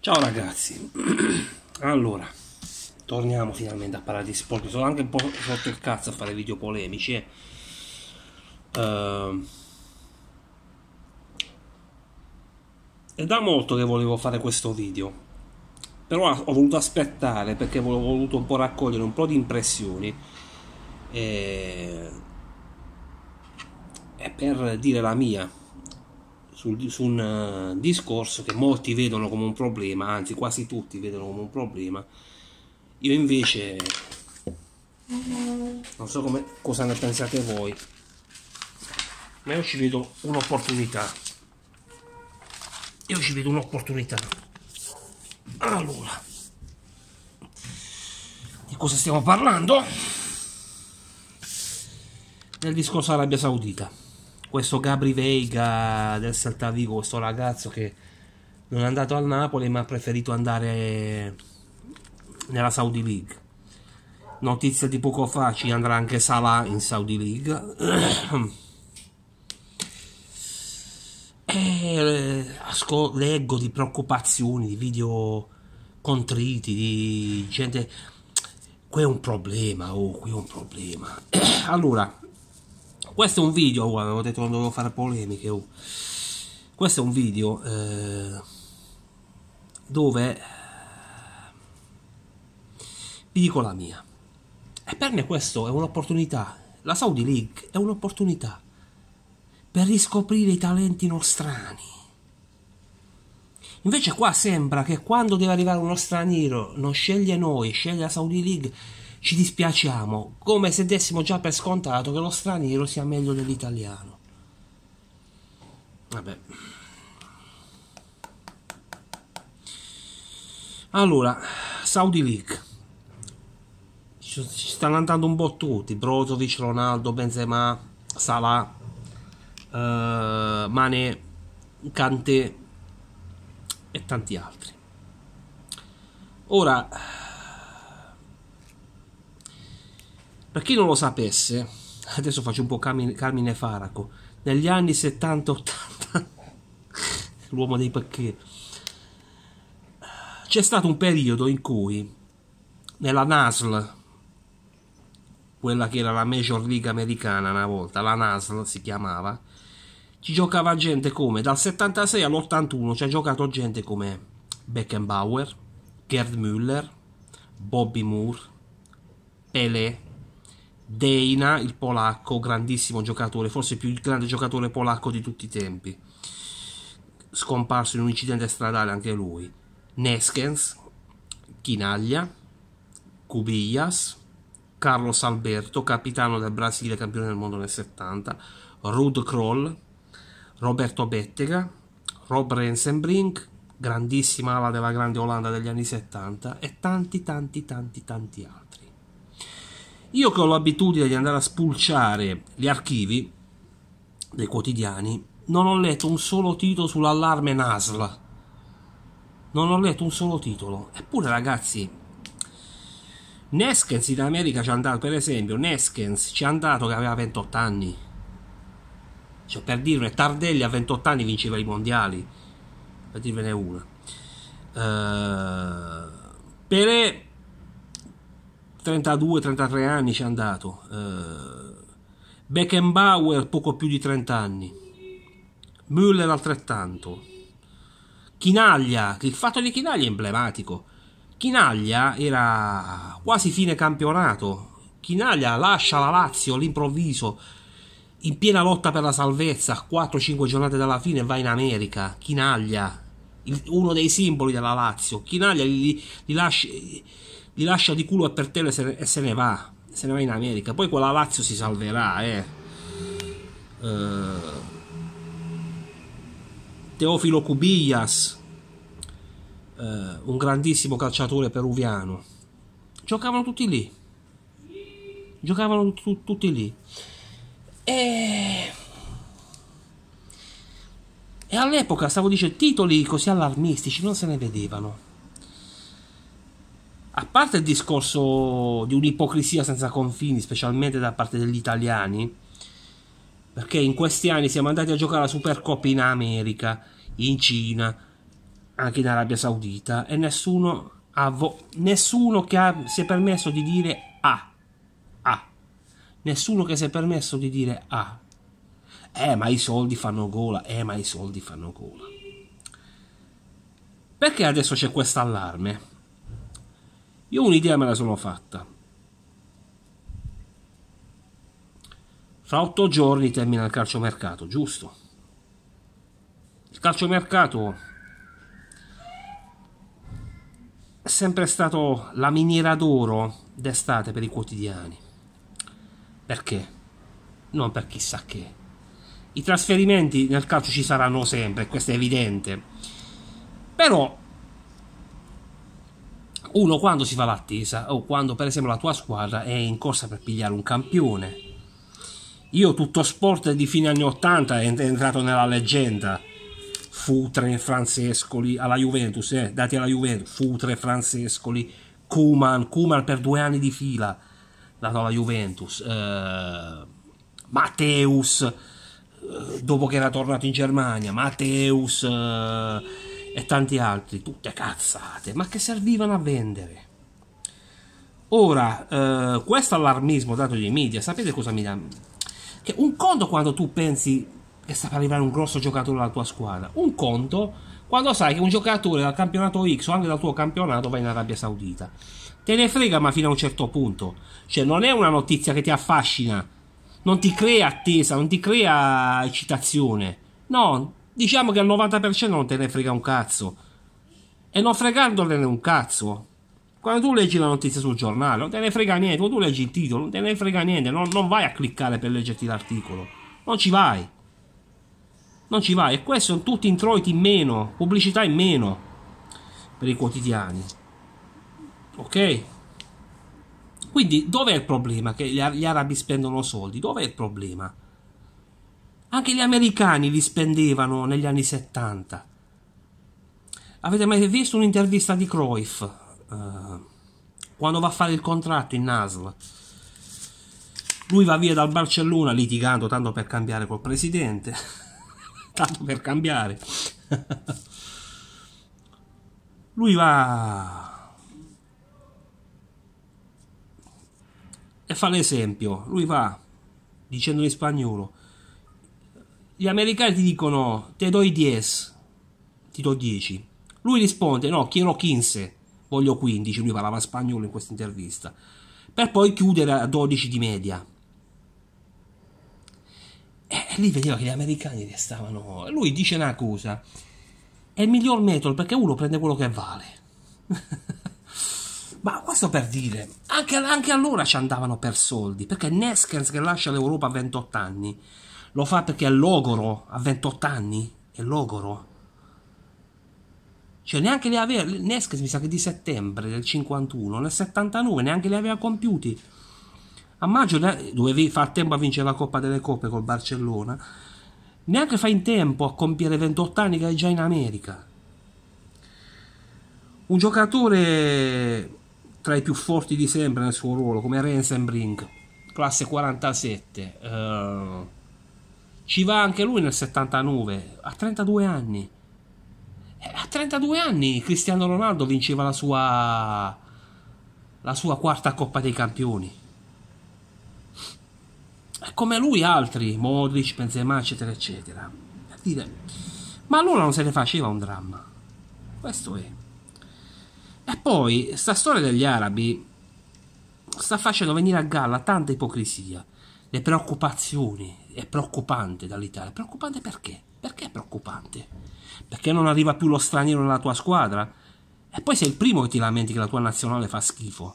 Ciao ragazzi, allora torniamo finalmente a parlare di sport. Sono anche un po' sotto il cazzo a fare video polemici. Uh, è da molto che volevo fare questo video, però ho voluto aspettare perché ho voluto un po' raccogliere un po' di impressioni e, eh, e per dire la mia su, su un uh, discorso che molti vedono come un problema, anzi quasi tutti vedono come un problema. Io invece non so come, cosa ne pensate voi, ma io ci vedo un'opportunità. Io ci vedo un'opportunità. Allora, di cosa stiamo parlando? Del discorso Arabia Saudita questo Gabri Veiga del Celta Vigo, questo ragazzo che non è andato al Napoli ma ha preferito andare nella Saudi League. Notizia di poco fa, ci andrà anche Salah in Saudi League. E eh, leggo di preoccupazioni, di video contriti, di gente... Qui è un problema, oh, qui è un problema. allora, questo è un video guarda ho detto non dovevo fare polemiche oh. questo è un video eh, dove eh, vi dico la mia e per me questo è un'opportunità la Saudi League è un'opportunità per riscoprire i talenti nostrani invece qua sembra che quando deve arrivare uno straniero non sceglie noi sceglie la Saudi League ci dispiacciamo, come se dessimo già per scontato che lo straniero sia meglio dell'italiano. Vabbè. Allora, Saudi League. Ci, stanno andando un po' tutti. Brozovic, Ronaldo, Benzema, Salah, eh, Mane, Kanté e tanti altri. Ora Per chi non lo sapesse, adesso faccio un po' Carmine Faraco, negli anni 70-80, l'uomo dei perché, c'è stato un periodo in cui nella NASL, quella che era la Major League americana una volta, la NASL si chiamava, ci giocava gente come dal 76 all'81 ci ha giocato gente come Beckenbauer, Gerd Müller, Bobby Moore, Pelé, Dejna, il polacco, grandissimo giocatore, forse più il grande giocatore polacco di tutti i tempi, scomparso in un incidente stradale anche lui, Neskens, Chinaglia, Cubillas, Carlos Alberto, capitano del Brasile campione del mondo nel 70, Rud Kroll, Roberto Bettega, Rob Rensenbrink, grandissima ala della grande Olanda degli anni 70 e tanti tanti tanti tanti altri. Io che ho l'abitudine di andare a spulciare gli archivi dei quotidiani, non ho letto un solo titolo sull'allarme NASL. Non ho letto un solo titolo. Eppure, ragazzi, Neskens in America ci è andato, per esempio, Neskens ci è andato che aveva 28 anni. Cioè, per dirne, Tardelli a 28 anni vinceva i mondiali. Per dirvene una. Uh, Pelé 32-33 anni ci è andato. Eh, Beckenbauer poco più di 30 anni. Müller altrettanto. Chinaglia, il fatto di Chinaglia è emblematico. Chinaglia era quasi fine campionato. Chinaglia lascia la Lazio all'improvviso in piena lotta per la salvezza, 4-5 giornate dalla fine va in America, Chinaglia, uno dei simboli della Lazio, Chinaglia li, li lascia li lascia di culo e per terra e se ne va se ne va in America poi quella Lazio si salverà eh. Uh, Teofilo Cubillas uh, un grandissimo calciatore peruviano giocavano tutti lì giocavano tu, tutti lì e... e all'epoca stavo dicendo titoli così allarmistici non se ne vedevano a parte il discorso di un'ipocrisia senza confini, specialmente da parte degli italiani, perché in questi anni siamo andati a giocare la Supercoppa in America, in Cina, anche in Arabia Saudita e nessuno, ha vo- nessuno che ha, si è permesso di dire ah, ah, nessuno che si è permesso di dire ah, eh ma i soldi fanno gola, eh ma i soldi fanno gola. Perché adesso c'è questo allarme? Io un'idea me la sono fatta. Fra otto giorni termina il calciomercato, giusto? Il calciomercato è sempre stato la miniera d'oro d'estate per i quotidiani. Perché? Non per chissà che. I trasferimenti nel calcio ci saranno sempre, questo è evidente. Però uno quando si fa l'attesa o quando per esempio la tua squadra è in corsa per pigliare un campione. Io tutto sport di fine anni 80 è entrato nella leggenda. Futre, Francescoli, alla Juventus, eh, dati alla Juventus, Futre, Francescoli, Kuman, Kuman per due anni di fila, dato alla Juventus, eh, Matteus, eh, dopo che era tornato in Germania, Matteus... Eh, e tanti altri, tutte cazzate, ma che servivano a vendere. Ora, eh, questo allarmismo dato dai media, sapete cosa mi dà? Che un conto quando tu pensi che sta per arrivare un grosso giocatore alla tua squadra, un conto quando sai che un giocatore dal campionato X o anche dal tuo campionato va in Arabia Saudita. Te ne frega, ma fino a un certo punto. Cioè, non è una notizia che ti affascina, non ti crea attesa, non ti crea eccitazione. No, diciamo che al 90% non te ne frega un cazzo. E non fregandone un cazzo. Quando tu leggi la notizia sul giornale, non te ne frega niente. Quando tu leggi il titolo, non te ne frega niente. Non, non vai a cliccare per leggerti l'articolo. Non ci vai. Non ci vai. E questo sono tutti introiti in meno, pubblicità in meno per i quotidiani. Ok? Quindi dov'è il problema? Che gli arabi spendono soldi? Dov'è il problema? Anche gli americani li spendevano negli anni 70. Avete mai visto un'intervista di Cruyff eh, quando va a fare il contratto in Nasl? Lui va via dal Barcellona litigando tanto per cambiare col presidente. tanto per cambiare. Lui va e fa l'esempio. Lui va dicendo in spagnolo gli americani ti dicono te do i 10, ti do 10. Lui risponde no, quiero 15, voglio 15, lui parlava spagnolo in questa intervista, per poi chiudere a 12 di media. E lì vedeva che gli americani restavano. Lui dice una cosa: è il miglior metodo perché uno prende quello che vale. Ma questo per dire, anche, anche allora ci andavano per soldi, perché Neskens che lascia l'Europa a 28 anni lo fa perché è logoro, a 28 anni, è logoro. Cioè neanche le aveva, Nesques mi sa che di settembre del 51, nel 79 neanche li aveva compiuti. A maggio dovevi far tempo a vincere la Coppa delle Coppe col Barcellona. Neanche fa in tempo a compiere 28 anni che è già in America. Un giocatore tra i più forti di sempre nel suo ruolo, come Rensenbrink, classe 47. Eh, ci va anche lui nel 79, a 32 anni. Eh, a 32 anni Cristiano Ronaldo vinceva la sua, la sua quarta Coppa dei Campioni. Eh, come lui altri, Modric, Benzema, eccetera, eccetera. A dire, ma allora non se ne faceva un dramma. Questo è. E poi, sta storia degli arabi sta facendo venire a galla tanta ipocrisia le preoccupazioni, è preoccupante dall'Italia. Preoccupante perché? Perché è preoccupante? Perché non arriva più lo straniero nella tua squadra? E poi sei il primo che ti lamenti che la tua nazionale fa schifo,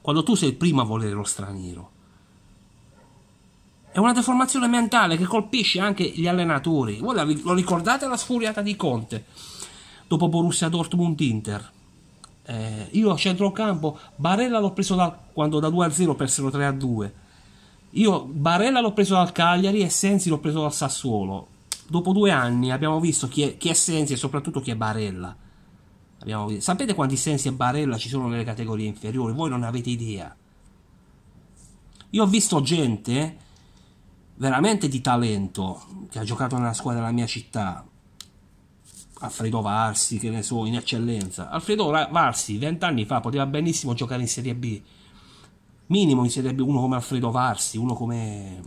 quando tu sei il primo a volere lo straniero. È una deformazione mentale che colpisce anche gli allenatori. Voi lo ricordate la sfuriata di Conte dopo Borussia Dortmund-Inter? Eh, io a centrocampo Barella l'ho preso da, quando da 2 a 0 persero 3 a 2 io Barella l'ho preso dal Cagliari e Sensi l'ho preso dal Sassuolo. Dopo due anni abbiamo visto chi è, chi è Sensi e soprattutto chi è Barella. Sapete quanti Sensi e Barella ci sono nelle categorie inferiori? Voi non avete idea. Io ho visto gente veramente di talento che ha giocato nella squadra della mia città. Alfredo Varsi, che ne so, in eccellenza. Alfredo Varsi, vent'anni fa, poteva benissimo giocare in Serie B minimo insiderebbe uno come Alfredo Varsi, uno come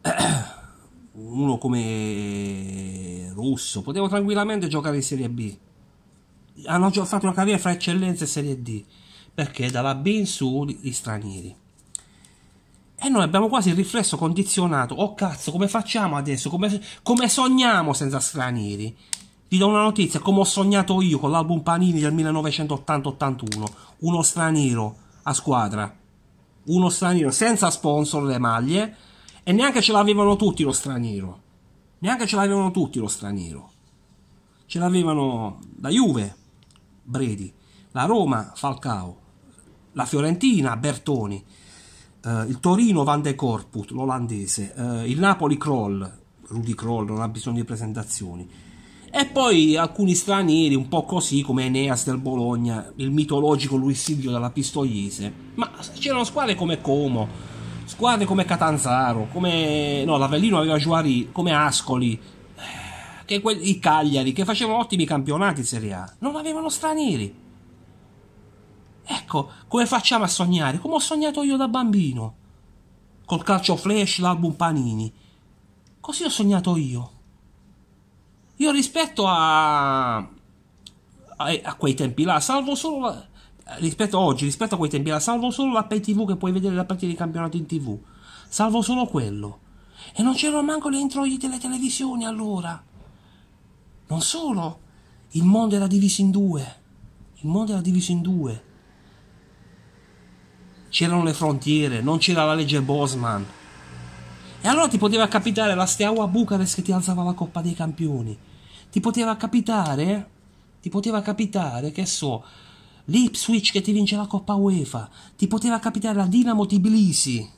uno come Russo, potevo tranquillamente giocare in Serie B. Hanno fatto una carriera fra eccellenza e Serie D, perché dalla B in su gli stranieri. E noi abbiamo quasi il riflesso condizionato. Oh cazzo, come facciamo adesso? Come, come sogniamo senza stranieri? Ti do una notizia, come ho sognato io con l'album Panini del 1980-81. Uno straniero a squadra. Uno straniero senza sponsor le maglie. E neanche ce l'avevano tutti lo straniero. Neanche ce l'avevano tutti lo straniero. Ce l'avevano la Juve, Bredi, la Roma, Falcao, la Fiorentina, Bertoni, eh, il Torino, Van de Corput, l'olandese, eh, il Napoli, Kroll, Rudy Kroll, non ha bisogno di presentazioni e poi alcuni stranieri, un po' così come Eneas del Bologna, il mitologico Silvio della Pistoiese. Ma c'erano squadre come Como, squadre come Catanzaro, come... No, l'Avellino aveva Giuari, come Ascoli, eh, che que- i Cagliari, che facevano ottimi campionati in Serie A. Non avevano stranieri. Ecco, come facciamo a sognare? Come ho sognato io da bambino. Col calcio flash, l'album Panini. Così ho sognato io. Io rispetto a, a, a quei tempi là, salvo solo la, rispetto a oggi, rispetto a quei tempi là, salvo solo la pay TV che puoi vedere la partita di campionato in TV, salvo solo quello. E non c'erano manco le introgli delle televisioni allora. Non solo, il mondo era diviso in due. Il mondo era diviso in due. C'erano le frontiere, non c'era la legge Bosman. E allora ti poteva capitare la Steaua Bucarest che ti alzava la Coppa dei Campioni ti poteva capitare, ti poteva capitare, che so, l'Ipswich che ti vince la Coppa UEFA, ti poteva capitare la Dinamo Tbilisi,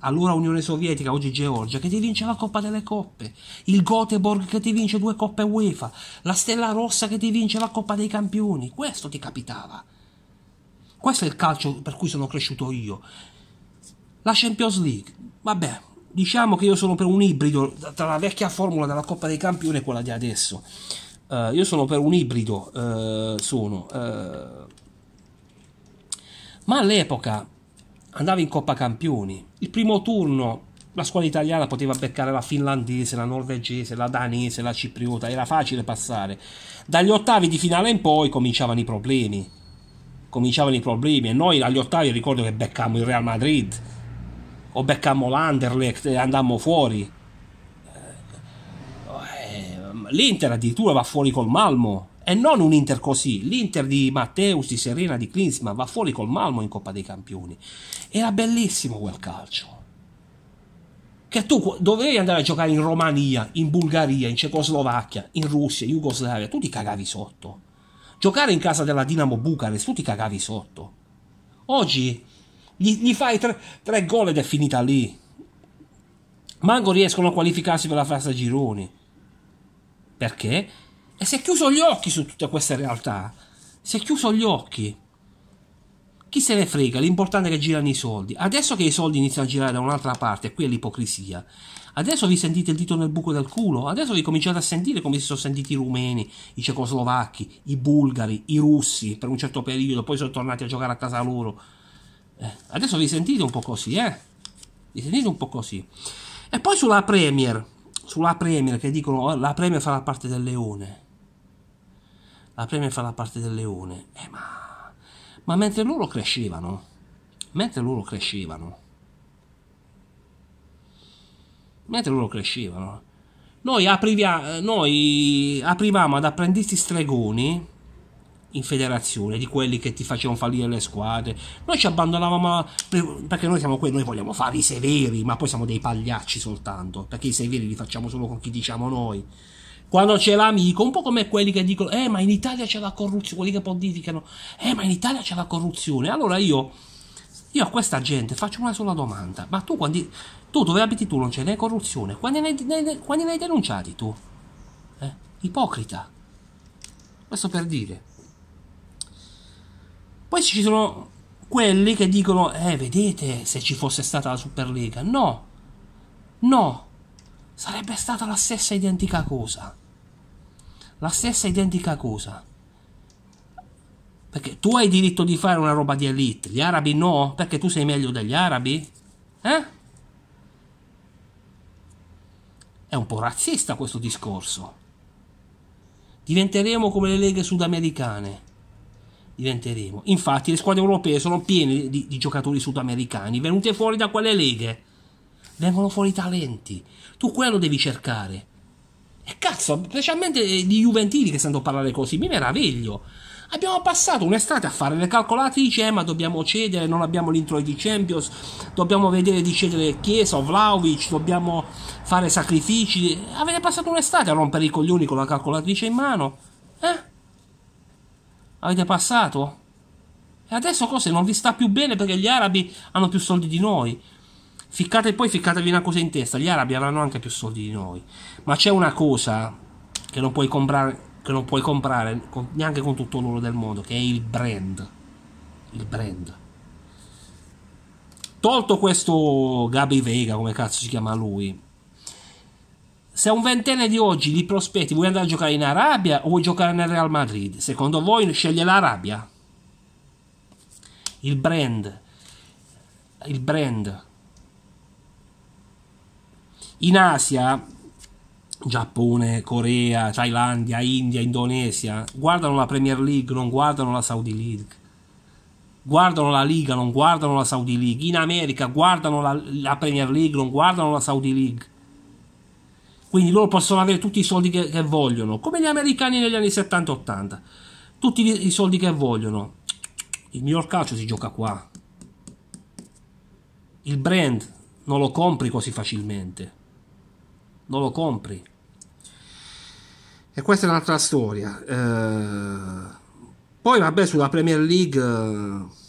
allora Unione Sovietica, oggi Georgia, che ti vince la Coppa delle Coppe, il Göteborg che ti vince due Coppe UEFA, la Stella Rossa che ti vince la Coppa dei Campioni, questo ti capitava. Questo è il calcio per cui sono cresciuto io. La Champions League, vabbè, diciamo che io sono per un ibrido tra la vecchia formula della Coppa dei Campioni e quella di adesso. Uh, io sono per un ibrido, uh, sono. Uh, ma all'epoca andavi in Coppa Campioni, il primo turno la squadra italiana poteva beccare la finlandese, la norvegese, la danese, la cipriota, era facile passare. Dagli ottavi di finale in poi cominciavano i problemi. Cominciavano i problemi e noi agli ottavi ricordo che beccammo il Real Madrid o beccammo l'Anderlecht e andammo fuori. Eh, L'Inter addirittura va fuori col Malmo e non un Inter così. L'Inter di Matteus, di Serena, di Klinsmann va fuori col Malmo in Coppa dei Campioni. Era bellissimo quel calcio. Che tu dovevi andare a giocare in Romania, in Bulgaria, in Cecoslovacchia, in Russia, in Jugoslavia, tu ti cagavi sotto. Giocare in casa della Dinamo Bucarest, tu ti cagavi sotto. Oggi gli, gli fai tre, tre gol ed è finita lì. Mango riescono a qualificarsi per la fase a gironi. Perché? E si è chiuso gli occhi su tutta questa realtà. Si è chiuso gli occhi. Chi se ne frega, l'importante è che girano i soldi. Adesso che i soldi iniziano a girare da un'altra parte, qui è l'ipocrisia. Adesso vi sentite il dito nel buco del culo, adesso vi cominciate a sentire come si sono sentiti i rumeni, i cecoslovacchi, i bulgari, i russi per un certo periodo, poi sono tornati a giocare a casa loro. Eh, adesso vi sentite un po' così, eh? Vi sentite un po' così. E poi sulla Premier, sulla Premier che dicono oh, la Premier fa la parte del leone. La Premier fa la parte del leone. Eh, ma... ma mentre loro crescevano, mentre loro crescevano, mentre loro crescevano, noi, aprivia, noi aprivamo ad apprendisti stregoni in federazione di quelli che ti facevano fallire le squadre noi ci abbandonavamo perché noi siamo quelli noi vogliamo fare i severi ma poi siamo dei pagliacci soltanto perché i severi li facciamo solo con chi diciamo noi quando c'è l'amico, un po' come quelli che dicono: Eh, ma in Italia c'è la corruzione, quelli che pontificano, eh, ma in Italia c'è la corruzione. Allora io, io a questa gente faccio una sola domanda: ma tu, quando, tu dove abiti tu non c'è né corruzione? Quando ne, ne, quando ne hai denunciati tu? Eh? Ipocrita. Questo per dire. Poi ci sono quelli che dicono, eh, vedete se ci fosse stata la Superlega. No, no, sarebbe stata la stessa identica cosa. La stessa identica cosa. Perché tu hai diritto di fare una roba di elite, gli arabi no, perché tu sei meglio degli arabi? Eh? È un po' razzista questo discorso. Diventeremo come le leghe sudamericane diventeremo. Infatti le squadre europee sono piene di, di giocatori sudamericani venute fuori da quelle leghe. Vengono fuori talenti. Tu quello devi cercare. E cazzo, specialmente eh, di Juventini che sento parlare così, mi meraviglio. Abbiamo passato un'estate a fare le calcolatrici, eh, ma dobbiamo cedere, non abbiamo l'intro di Champions, dobbiamo vedere di cedere Chiesa o Vlaovic, dobbiamo fare sacrifici. Avete passato un'estate a rompere i coglioni con la calcolatrice in mano? Eh? avete passato? E adesso cosa? non vi sta più bene perché gli arabi hanno più soldi di noi. Ficcate poi, ficcatevi una cosa in testa, gli arabi avranno anche più soldi di noi. Ma c'è una cosa che non puoi comprare, che non puoi comprare con, neanche con tutto l'oro del mondo, che è il brand. Il brand. Tolto questo Gabi Vega, come cazzo si chiama lui, se un ventenne di oggi li prospetti vuoi andare a giocare in Arabia o vuoi giocare nel Real Madrid, secondo voi sceglie l'Arabia? Il brand, il brand. In Asia, Giappone, Corea, Thailandia, India, Indonesia, guardano la Premier League, non guardano la Saudi League. Guardano la Liga, non guardano la Saudi League. In America guardano la, la Premier League, non guardano la Saudi League quindi loro possono avere tutti i soldi che, che vogliono, come gli americani negli anni 70-80. Tutti i soldi che vogliono. Il miglior calcio si gioca qua. Il brand non lo compri così facilmente. Non lo compri. E questa è un'altra storia. Eh, poi vabbè sulla Premier League... Eh,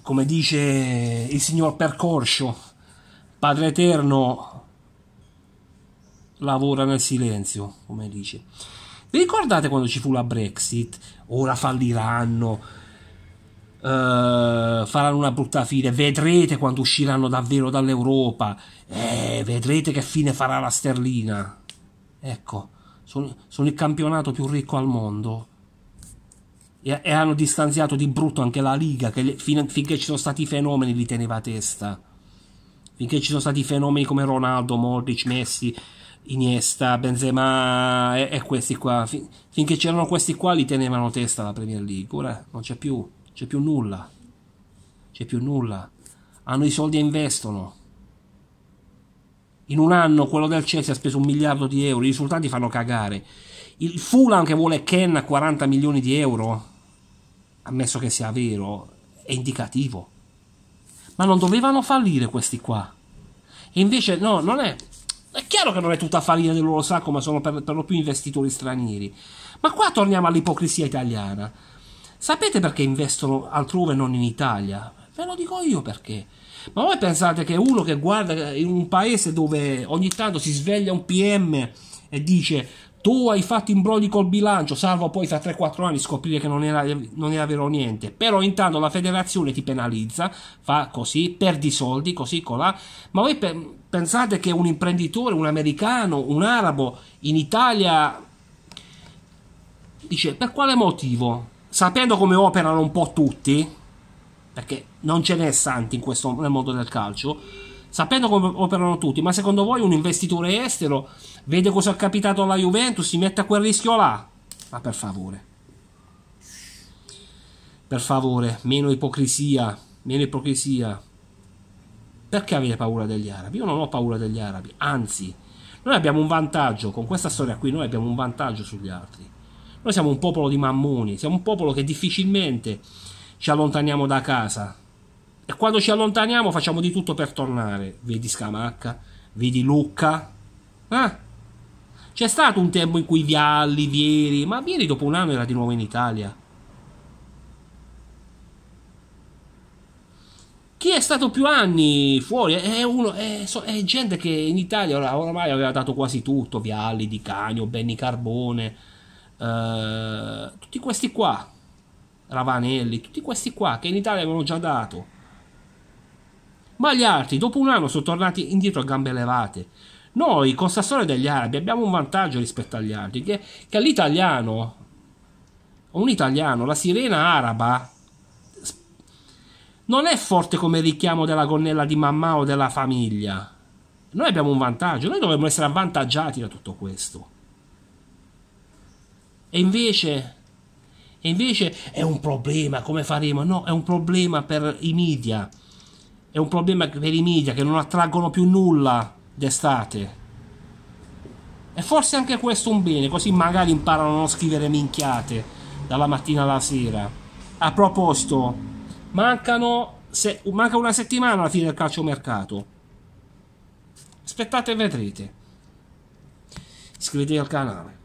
come dice il signor Percorcio, Padre Eterno lavora nel silenzio, come dice. Vi ricordate quando ci fu la Brexit? Ora falliranno, eh, faranno una brutta fine, vedrete quando usciranno davvero dall'Europa, eh, vedrete che fine farà la sterlina. Ecco, sono, sono il campionato più ricco al mondo e, hanno distanziato di brutto anche la Liga che finché ci sono stati i fenomeni li teneva a testa finché ci sono stati fenomeni come Ronaldo, Modric, Messi, Iniesta, Benzema e, e questi qua, fin, finché c'erano questi qua li tenevano testa la Premier League, ora non c'è più, c'è più nulla, c'è più nulla, hanno i soldi e investono. In un anno quello del Chelsea ha speso un miliardo di euro, i risultati fanno cagare. Il Fulham che vuole Ken a 40 milioni di euro, ammesso che sia vero, è indicativo ma non dovevano fallire questi qua. E invece no, non è. È chiaro che non è tutta farina del loro sacco, ma sono per, per lo più investitori stranieri. Ma qua torniamo all'ipocrisia italiana. Sapete perché investono altrove e non in Italia? Ve lo dico io perché. Ma voi pensate che uno che guarda in un paese dove ogni tanto si sveglia un PM e dice tu hai fatto imbrogli col bilancio, salvo poi tra 3-4 anni scoprire che non era, non era, vero niente. Però intanto la federazione ti penalizza, fa così, perdi soldi, così colà. Ma voi pe- pensate che un imprenditore, un americano, un arabo in Italia dice per quale motivo? Sapendo come operano un po' tutti, perché non ce n'è santi in questo, nel mondo del calcio, sapendo come operano tutti, ma secondo voi un investitore estero vede cosa è capitato alla Juventus, si mette a quel rischio là? Ma ah, per favore. Per favore, meno ipocrisia, meno ipocrisia. Perché avete paura degli arabi? Io non ho paura degli arabi, anzi, noi abbiamo un vantaggio, con questa storia qui noi abbiamo un vantaggio sugli altri. Noi siamo un popolo di mammoni, siamo un popolo che difficilmente ci allontaniamo da casa, e quando ci allontaniamo facciamo di tutto per tornare. Vedi Scamacca, vedi Lucca. Eh? C'è stato un tempo in cui Vialli, Vieri, ma Vieri dopo un anno era di nuovo in Italia. Chi è stato più anni fuori? È, uno, è, è gente che in Italia ormai aveva dato quasi tutto, Vialli, Di Cagno, Benny Carbone, eh, tutti questi qua, Ravanelli, tutti questi qua che in Italia avevano già dato. Ma gli altri, dopo un anno, sono tornati indietro a gambe levate. Noi, con questa storia degli Arabi, abbiamo un vantaggio rispetto agli altri, che, che all'italiano, un italiano, la sirena araba, non è forte come il richiamo della gonnella di mamma o della famiglia. Noi abbiamo un vantaggio, noi dovremmo essere avvantaggiati da tutto questo. E invece, e invece è un problema, come faremo? No, è un problema per i media è un problema per i media che non attraggono più nulla d'estate. E forse anche questo è un bene, così magari imparano a non scrivere minchiate dalla mattina alla sera. A proposito, mancano, se, manca una settimana alla fine del calciomercato. Aspettate e vedrete. Iscrivetevi al canale.